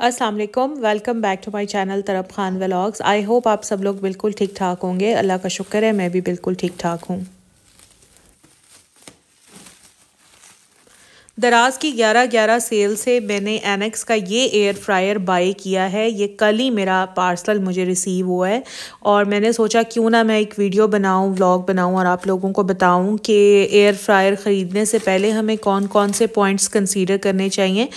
Aslam welcome back to my channel Tarab Khan vlogs I hope आप सब लोग बिल्कुल ठीक ठाक होंगे अल्लाह का शुक्र है मैं भी बिल्कुल ठीक ठाक हूँ दराज की 11 11 सेल से मैंने एनेक्स का ये एयर फ्रायर बाई किया है ये कल ही मेरा पार्सल मुझे रिसीव हुआ है और मैंने सोचा क्यों ना मैं एक वीडियो बनाऊं व्लॉग बनाऊं और आप लोगों को बताऊं कि एयर फ्रायर ख़रीदने से पहले हमें कौन कौन से पॉइंट्स कंसीडर करने चाहिए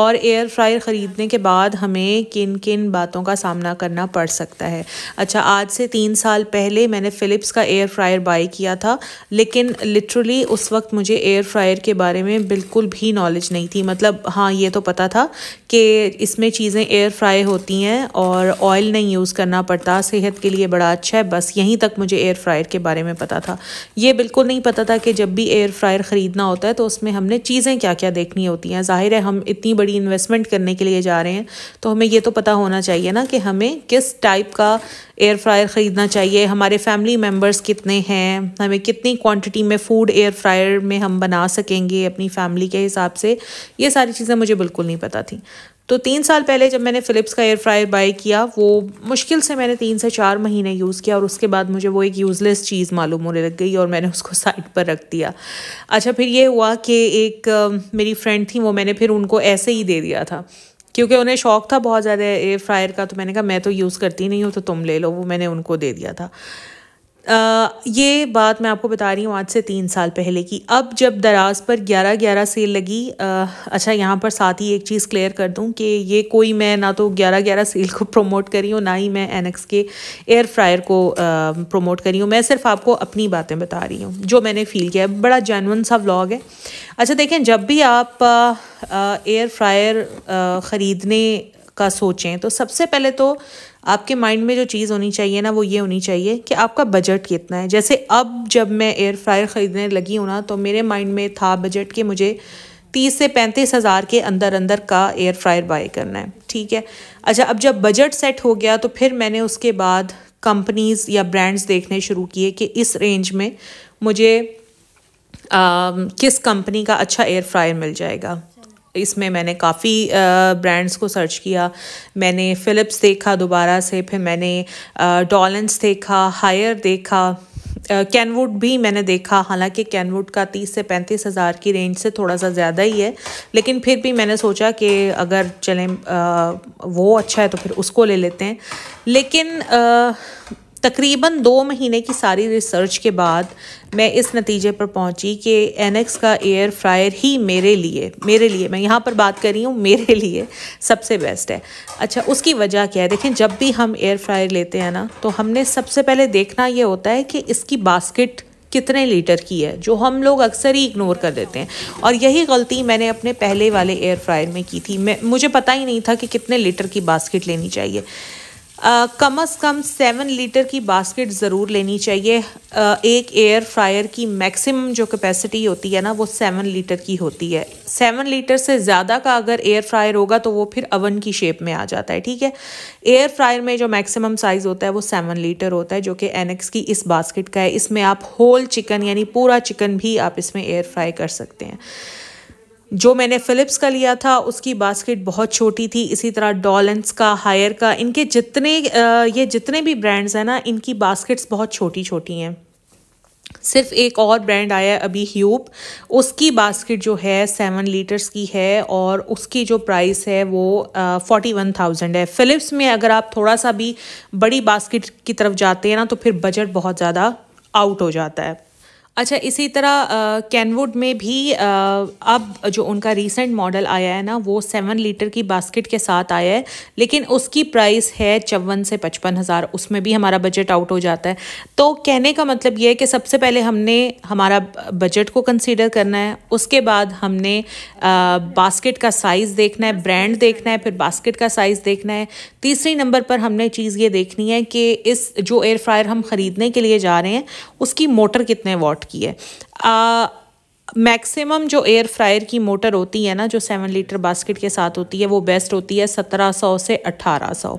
और एयर फ्रायर ख़रीदने के बाद हमें किन किन बातों का सामना करना पड़ सकता है अच्छा आज से तीन साल पहले मैंने फ़िलिप्स का एयर फ्रायर बाई किया था लेकिन लिटरली उस वक्त मुझे एयर फ्रायर के बारे में बिल्कुल बिल्कुल भी नॉलेज नहीं थी मतलब हाँ ये तो पता था कि इसमें चीज़ें एयर फ्राई होती हैं और ऑयल नहीं यूज़ करना पड़ता सेहत के लिए बड़ा अच्छा है बस यहीं तक मुझे एयर फ्रायर के बारे में पता था ये बिल्कुल नहीं पता था कि जब भी एयर फ्रायर ख़रीदना होता है तो उसमें हमने चीज़ें क्या क्या देखनी होती हैं ज़ाहिर है हम इतनी बड़ी इन्वेस्टमेंट करने के लिए जा रहे हैं तो हमें ये तो पता होना चाहिए ना कि हमें किस टाइप का एयर फ्रायर ख़रीदना चाहिए हमारे फैमिली मेम्बर्स कितने हैं हमें कितनी क्वांटिटी में फ़ूड एयर फ्रायर में हम बना सकेंगे अपनी फैमिली के हिसाब से ये सारी चीज़ें मुझे बिल्कुल नहीं पता थी तो तीन साल पहले जब मैंने फ़िलिप्स का एयर फ्रायर बाई किया वो मुश्किल से मैंने तीन से चार महीने यूज़ किया और उसके बाद मुझे वो एक यूज़लेस चीज़ मालूम होने लग गई और मैंने उसको साइड पर रख दिया अच्छा फिर ये हुआ कि एक मेरी फ्रेंड थी वो मैंने फिर उनको ऐसे ही दे दिया था क्योंकि उन्हें शौक था बहुत ज़्यादा एयर फ्रायर का तो मैंने कहा मैं तो यूज़ करती नहीं हूँ तो तुम ले लो वो मैंने उनको दे दिया था आ, ये बात मैं आपको बता रही हूँ आज से तीन साल पहले की अब जब दराज पर ग्यारह ग्यारह सेल लगी आ, अच्छा यहाँ पर साथ ही एक चीज़ क्लियर कर दूँ कि ये कोई मैं ना तो ग्यारह ग्यारह सेल को प्रमोट करी हूँ ना ही मैं एनएक्स के एयर फ्रायर को आ, प्रमोट करी हूँ मैं सिर्फ आपको अपनी बातें बता रही हूँ जो मैंने फ़ील किया है बड़ा जैनवन सा व्लॉग है अच्छा देखें जब भी आप एयर फ्रायर ख़रीदने का सोचें तो सबसे पहले तो आपके माइंड में जो चीज़ होनी चाहिए ना वो ये होनी चाहिए कि आपका बजट कितना है जैसे अब जब मैं एयर फ्रायर ख़रीदने लगी हूँ ना तो मेरे माइंड में था बजट कि मुझे तीस से पैंतीस हज़ार के अंदर अंदर का एयर फ्रायर बाय करना है ठीक है अच्छा अब जब बजट सेट हो गया तो फिर मैंने उसके बाद कंपनीज़ या ब्रांड्स देखने शुरू किए कि इस रेंज में मुझे Um, किस कंपनी का अच्छा एयर फ्रायर मिल जाएगा इसमें मैंने काफ़ी ब्रांड्स uh, को सर्च किया मैंने फ़िलिप्स देखा दोबारा से फिर मैंने डॉलेंस uh, देखा हायर देखा कैनवुड uh, भी मैंने देखा हालांकि कैनवुड का तीस से पैंतीस हज़ार की रेंज से थोड़ा सा ज़्यादा ही है लेकिन फिर भी मैंने सोचा कि अगर चलें वो अच्छा है तो फिर उसको ले लेते हैं लेकिन आ, तकरीबन दो महीने की सारी रिसर्च के बाद मैं इस नतीजे पर पहुंची कि एनएक्स का एयर फ्रायर ही मेरे लिए मेरे लिए मैं यहाँ पर बात कर रही हूँ मेरे लिए सबसे बेस्ट है अच्छा उसकी वजह क्या है देखें जब भी हम एयर फ्रायर लेते हैं ना तो हमने सबसे पहले देखना ये होता है कि इसकी बास्केट कितने लीटर की है जो हम लोग अक्सर ही इग्नोर कर देते हैं और यही गलती मैंने अपने पहले वाले एयर फ्रायर में की थी मैं मुझे पता ही नहीं था कि कितने लीटर की बास्केट लेनी चाहिए कम अज़ कम सेवन लीटर की बास्केट ज़रूर लेनी चाहिए आ, एक एयर फ्रायर की मैक्सिमम जो कैपेसिटी होती है ना वो सेवन लीटर की होती है सेवन लीटर से ज़्यादा का अगर एयर फ्रायर होगा तो वो फिर अवन की शेप में आ जाता है ठीक है एयर फ्रायर में जो मैक्सिमम साइज़ होता है वो सेवन लीटर होता है जो कि एनएक्स की इस बास्केट का है इसमें आप होल चिकन यानी पूरा चिकन भी आप इसमें एयर फ्राई कर सकते हैं जो मैंने फ़िलिप्स का लिया था उसकी बास्केट बहुत छोटी थी इसी तरह डॉलेंस का हायर का इनके जितने ये जितने भी ब्रांड्स हैं ना इनकी बास्केट्स बहुत छोटी छोटी हैं सिर्फ एक और ब्रांड आया है अभी ह्यूप उसकी बास्केट जो है सेवन लीटर्स की है और उसकी जो प्राइस है वो फोर्टी वन थाउजेंड है फ़िलिप्स में अगर आप थोड़ा सा भी बड़ी बास्केट की तरफ जाते हैं ना तो फिर बजट बहुत ज़्यादा आउट हो जाता है अच्छा इसी तरह कैनवुड में भी आ, अब जो उनका रिसेंट मॉडल आया है ना वो सेवन लीटर की बास्केट के साथ आया है लेकिन उसकी प्राइस है चौवन से पचपन हज़ार उसमें भी हमारा बजट आउट हो जाता है तो कहने का मतलब ये है कि सबसे पहले हमने हमारा बजट को कंसिडर करना है उसके बाद हमने आ, बास्केट का साइज़ देखना है ब्रांड देखना है फिर बास्केट का साइज़ देखना है तीसरे नंबर पर हमने चीज़ ये देखनी है कि इस जो एयर फ्रायर हम ख़रीदने के लिए जा रहे हैं उसकी मोटर कितने वाट की है आ, मैक्सिमम जो एयर फ्रायर की मोटर होती है ना जो सेवन लीटर बास्केट के साथ होती है वो बेस्ट होती है सत्रह सौ से अट्ठारह सौ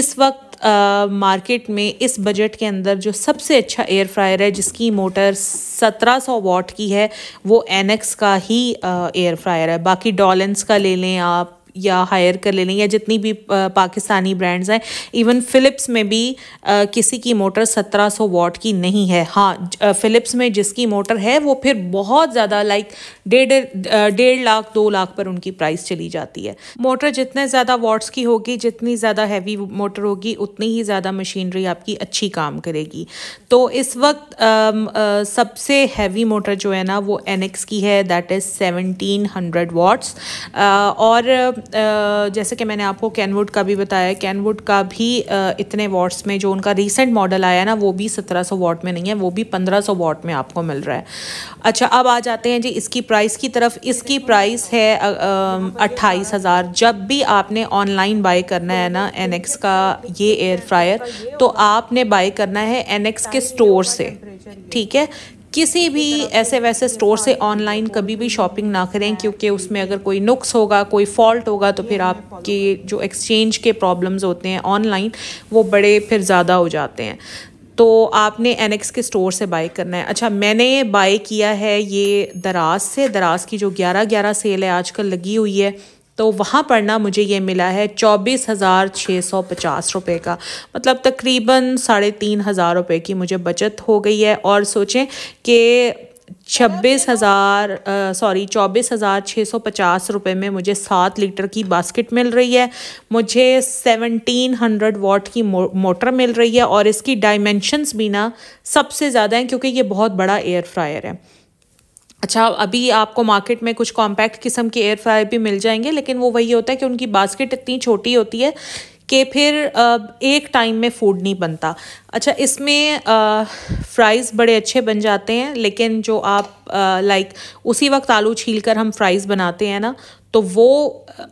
इस वक्त आ, मार्केट में इस बजट के अंदर जो सबसे अच्छा एयर फ्रायर है जिसकी मोटर सत्रह सौ वॉट की है वो एनएक्स का ही एयर फ्रायर है बाकी डॉलेंस का ले लें आप या हायर कर ले लें या जितनी भी पाकिस्तानी ब्रांड्स हैं इवन फ़िलिप्स में भी आ, किसी की मोटर 1700 वॉट की नहीं है हाँ फ़िलिप्स में जिसकी मोटर है वो फिर बहुत ज़्यादा लाइक डेढ़ डेढ़ लाख दो लाख पर उनकी प्राइस चली जाती है मोटर जितने ज़्यादा वाट्स की होगी जितनी ज़्यादा हैवी मोटर होगी उतनी ही ज़्यादा मशीनरी आपकी अच्छी काम करेगी तो इस वक्त सबसे हैवी मोटर जो है ना वो एनएक्स की है that is seventeen hundred watts और जैसे कि मैंने आपको कैनवुड का भी बताया कैनवुड का भी इतने वाट्स में जो उनका रिसेंट मॉडल आया ना वो भी सत्रह सौ वाट में नहीं है वो भी पंद्रह सौ वाट में आपको मिल रहा है अच्छा अब आ जाते हैं जी इसकी प्राइस की तरफ इसकी प्राइस है अट्ठाईस हज़ार जब भी आपने ऑनलाइन बाई करना है ना एन का ये एयर फ्रायर तो आपने बाई करना है एन के स्टोर से ठीक है किसी भी ऐसे वैसे स्टोर से ऑनलाइन कभी भी शॉपिंग ना करें क्योंकि उसमें अगर कोई नुक्स होगा कोई फॉल्ट होगा तो फिर आपके जो एक्सचेंज के प्रॉब्लम्स होते हैं ऑनलाइन वो बड़े फिर ज़्यादा हो जाते हैं तो आपने एनएक्स के स्टोर से बाई करना है अच्छा मैंने बाई किया है ये दराज से दराज की जो ग्यारह ग्यारह सेल है आजकल लगी हुई है तो वहाँ पढ़ना मुझे ये मिला है चौबीस हज़ार छः सौ पचास रुपये का मतलब तकरीबन साढ़े तीन हज़ार रुपये की मुझे बचत हो गई है और सोचें कि छब्बीस हज़ार सॉरी चौबीस हज़ार छः सौ पचास रुपये में मुझे सात लीटर की बास्केट मिल रही है मुझे सेवनटीन हंड्रेड वॉट की मो, मोटर मिल रही है और इसकी डायमेंशनस भी ना सबसे ज़्यादा हैं क्योंकि ये बहुत बड़ा एयर फ्रायर है अच्छा अभी आपको मार्केट में कुछ कॉम्पैक्ट किस्म के एयर फ्रायर भी मिल जाएंगे लेकिन वो वही होता है कि उनकी बास्केट इतनी छोटी होती है कि फिर एक टाइम में फूड नहीं बनता अच्छा इसमें फ्राइज़ बड़े अच्छे बन जाते हैं लेकिन जो आप लाइक उसी वक्त आलू छील कर हम फ्राइज़ बनाते हैं ना तो वो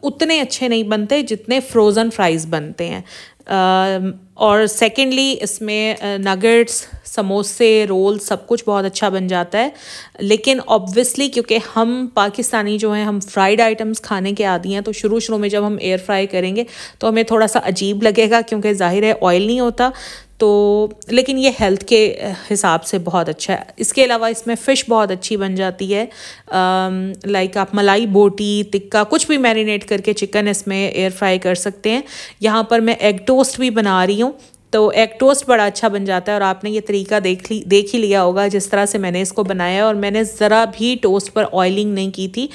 उतने अच्छे नहीं बनते जितने फ्रोज़न फ्राइज़ बनते हैं Um, और सेकेंडली इसमें नगेट्स uh, समोसे रोल सब कुछ बहुत अच्छा बन जाता है लेकिन ऑब्वियसली क्योंकि हम पाकिस्तानी जो हैं हम फ्राइड आइटम्स खाने के आदि हैं तो शुरू शुरू में जब हम एयर फ्राई करेंगे तो हमें थोड़ा सा अजीब लगेगा क्योंकि ज़ाहिर है ऑयल नहीं होता तो लेकिन ये हेल्थ के हिसाब से बहुत अच्छा है इसके अलावा इसमें फ़िश बहुत अच्छी बन जाती है लाइक आप मलाई बोटी टिक्का कुछ भी मैरिनेट करके चिकन इसमें एयर फ्राई कर सकते हैं यहाँ पर मैं एग टोस्ट भी बना रही हूँ तो एग टोस्ट बड़ा अच्छा बन जाता है और आपने ये तरीका देख ली देख ही लिया होगा जिस तरह से मैंने इसको बनाया और मैंने ज़रा भी टोस्ट पर ऑयलिंग नहीं की थी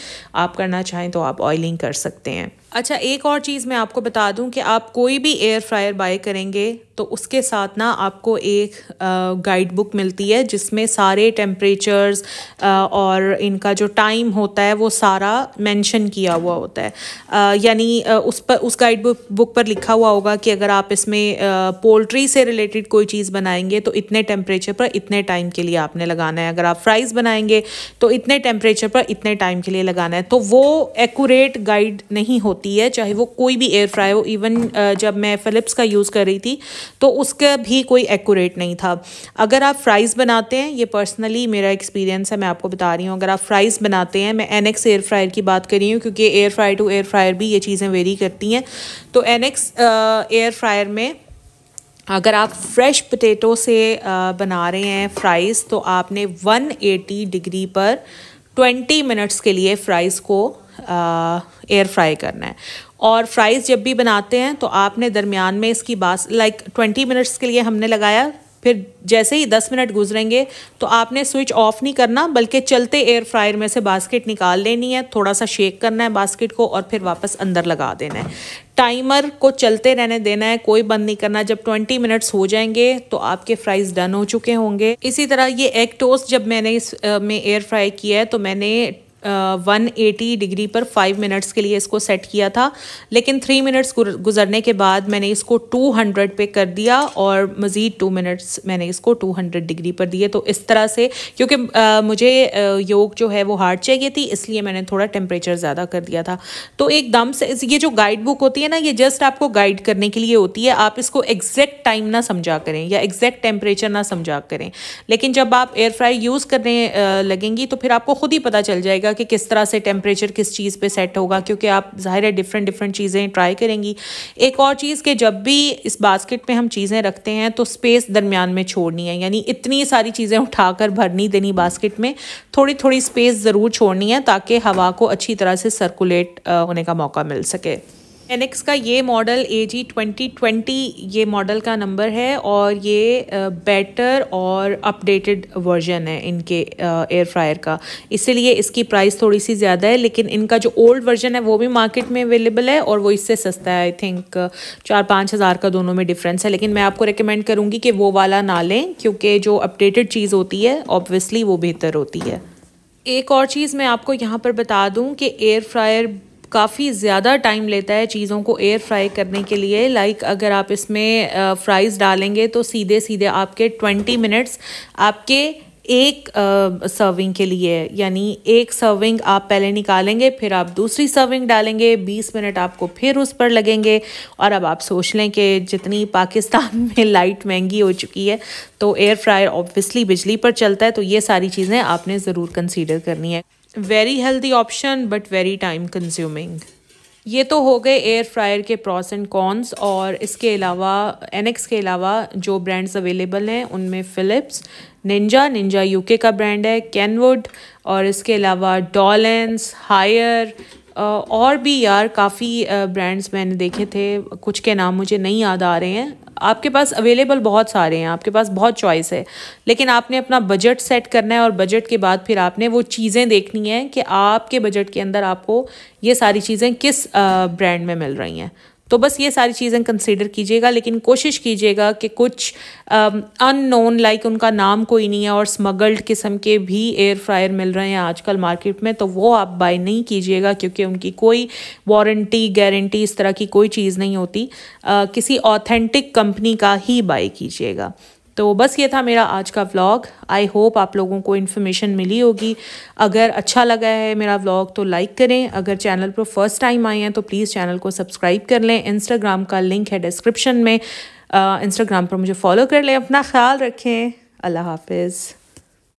आप करना चाहें तो आप ऑयलिंग कर सकते हैं अच्छा एक और चीज़ मैं आपको बता दूं कि आप कोई भी एयर फ्रायर बाय करेंगे तो उसके साथ ना आपको एक गाइड बुक मिलती है जिसमें सारे टेम्परेचर्स और इनका जो टाइम होता है वो सारा मेंशन किया हुआ होता है यानी उस पर उस गाइड बुक बुक पर लिखा हुआ होगा कि अगर आप इसमें पोल्ट्री से रिलेटेड कोई चीज़ बनाएंगे तो इतने टेम्परेचर पर इतने टाइम के लिए आपने लगाना है अगर आप फ्राइज़ बनाएंगे तो इतने टेम्परेचर पर इतने टाइम के लिए लगाना है तो वो एकूरेट गाइड नहीं होता होती है चाहे वो कोई भी एयर फ्राई हो इवन uh, जब मैं फ़िलिप्स का यूज़ कर रही थी तो उसका भी कोई एक्यूरेट नहीं था अगर आप फ्राइज़ बनाते हैं ये पर्सनली मेरा एक्सपीरियंस है मैं आपको बता रही हूँ अगर आप फ्राइज़ बनाते हैं मैं एन एयर फ्रायर की बात कर रही हूँ क्योंकि air fry to air fryer भी ये चीज़ें वेरी करती हैं तो एन एयर फ्रायर में अगर आप फ्रेश पटेटो से uh, बना रहे हैं फ्राइज़ तो आपने 180 डिग्री पर 20 मिनट्स के लिए फ्राइज़ को एयर फ्राई करना है और फ्राइज़ जब भी बनाते हैं तो आपने दरमियान में इसकी बास लाइक ट्वेंटी मिनट्स के लिए हमने लगाया फिर जैसे ही दस मिनट गुजरेंगे तो आपने स्विच ऑफ नहीं करना बल्कि चलते एयर फ्रायर में से बास्केट निकाल लेनी है थोड़ा सा शेक करना है बास्केट को और फिर वापस अंदर लगा देना है टाइमर को चलते रहने देना है कोई बंद नहीं करना जब 20 मिनट्स हो जाएंगे तो आपके फ्राइज़ डन हो चुके होंगे इसी तरह ये एग टोस्ट जब मैंने इस में एयर फ्राई किया है तो मैंने 180 डिग्री पर फाइव मिनट्स के लिए इसको सेट किया था लेकिन थ्री मिनट्स गुजरने के बाद मैंने इसको 200 पे कर दिया और मज़ीद टू मिनट्स मैंने इसको 200 डिग्री पर दिए तो इस तरह से क्योंकि मुझे योग जो है वो हार्ड चाहिए थी इसलिए मैंने थोड़ा टेम्परेचर ज़्यादा कर दिया था तो एक दम से ये जो गाइड बुक होती है ना ये जस्ट आपको गाइड करने के लिए होती है आप इसको एग्जैक्ट टाइम ना समझा करें या एग्जैक्ट टेम्परेचर ना समझा करें लेकिन जब आप एयर फ्राई यूज़ करने लगेंगी तो फिर आपको खुद ही पता चल जाएगा जाएगा कि किस तरह से टेम्परेचर किस चीज़ पे सेट होगा क्योंकि आप ज़ाहिर है डिफरेंट डिफरेंट चीज़ें ट्राई करेंगी एक और चीज़ कि जब भी इस बास्केट में हम चीज़ें रखते हैं तो स्पेस दरमियान में छोड़नी है यानी इतनी सारी चीज़ें उठाकर भरनी देनी बास्केट में थोड़ी थोड़ी स्पेस ज़रूर छोड़नी है ताकि हवा को अच्छी तरह से सर्कुलेट होने का मौका मिल सके एनएक्स का ये model A G twenty twenty ये मॉडल का नंबर है और ये बेटर और अपडेटेड वर्जन है इनके एयर फ्रायर का इसीलिए इसकी प्राइस थोड़ी सी ज़्यादा है लेकिन इनका जो ओल्ड वर्जन है वो भी मार्केट में अवेलेबल है और वो इससे सस्ता है आई थिंक चार पाँच हज़ार का दोनों में डिफरेंस है लेकिन मैं आपको रिकमेंड करूँगी कि वो वाला ना लें क्योंकि जो अपडेटेड चीज़ होती है ऑब्वियसली वो बेहतर होती है एक और चीज़ मैं आपको यहाँ पर बता दूँ कि एयर फ्रायर काफ़ी ज़्यादा टाइम लेता है चीज़ों को एयर फ्राई करने के लिए लाइक अगर आप इसमें फ्राइज़ डालेंगे तो सीधे सीधे आपके ट्वेंटी मिनट्स आपके एक सर्विंग के लिए यानी एक सर्विंग आप पहले निकालेंगे फिर आप दूसरी सर्विंग डालेंगे 20 मिनट आपको फिर उस पर लगेंगे और अब आप सोच लें कि जितनी पाकिस्तान में लाइट महंगी हो चुकी है तो एयर फ्रायर ऑब्वियसली बिजली पर चलता है तो ये सारी चीज़ें आपने ज़रूर कंसीडर करनी है very healthy option but very time consuming ये तो हो गए एयर फ्रायर के प्रॉस एंड कॉन्स और इसके अलावा एनेक्स के अलावा जो ब्रांड्स अवेलेबल हैं उनमें फ़िलिप्स निंजा निंजा यूके का ब्रांड है कैनवुड और इसके अलावा डॉलेंस हायर और भी यार काफ़ी ब्रांड्स मैंने देखे थे कुछ के नाम मुझे नहीं याद आ रहे हैं आपके पास अवेलेबल बहुत सारे हैं आपके पास बहुत चॉइस है लेकिन आपने अपना बजट सेट करना है और बजट के बाद फिर आपने वो चीज़ें देखनी है कि आपके बजट के अंदर आपको ये सारी चीज़ें किस ब्रांड में मिल रही हैं तो बस ये सारी चीज़ें कंसिडर कीजिएगा लेकिन कोशिश कीजिएगा कि कुछ अननोन um, लाइक उनका नाम कोई नहीं है और स्मगल्ड किस्म के भी एयर फ्रायर मिल रहे हैं आजकल मार्केट में तो वो आप बाई नहीं कीजिएगा क्योंकि उनकी कोई वारंटी गारंटी इस तरह की कोई चीज़ नहीं होती आ, uh, किसी ऑथेंटिक कंपनी का ही बाई कीजिएगा तो बस ये था मेरा आज का व्लॉग आई होप आप लोगों को इन्फॉर्मेशन मिली होगी अगर अच्छा लगा है मेरा व्लॉग तो लाइक करें अगर चैनल पर फर्स्ट टाइम आए हैं तो प्लीज़ चैनल को सब्सक्राइब कर लें इंस्टाग्राम का लिंक है डिस्क्रिप्शन में इंस्टाग्राम uh, पर मुझे फॉलो कर लें अपना ख्याल रखें अल्लाह हाफिज़